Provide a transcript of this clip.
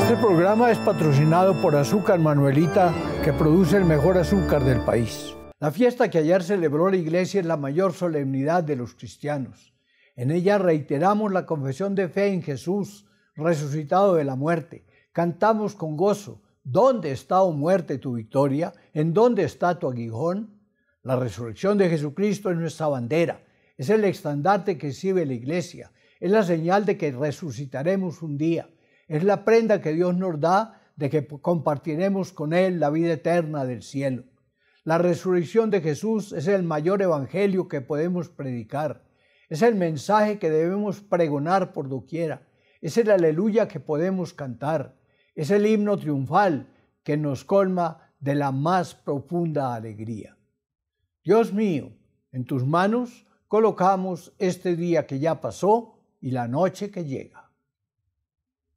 Este programa es patrocinado por Azúcar Manuelita, que produce el mejor azúcar del país. La fiesta que ayer celebró la iglesia es la mayor solemnidad de los cristianos. En ella reiteramos la confesión de fe en Jesús, resucitado de la muerte. Cantamos con gozo, ¿dónde está, oh muerte, tu victoria? ¿En dónde está tu aguijón? La resurrección de Jesucristo es nuestra bandera, es el estandarte que sirve la iglesia, es la señal de que resucitaremos un día es la prenda que Dios nos da de que compartiremos con Él la vida eterna del cielo. La resurrección de Jesús es el mayor evangelio que podemos predicar. Es el mensaje que debemos pregonar por doquiera. Es el aleluya que podemos cantar. Es el himno triunfal que nos colma de la más profunda alegría. Dios mío, en tus manos colocamos este día que ya pasó y la noche que llega.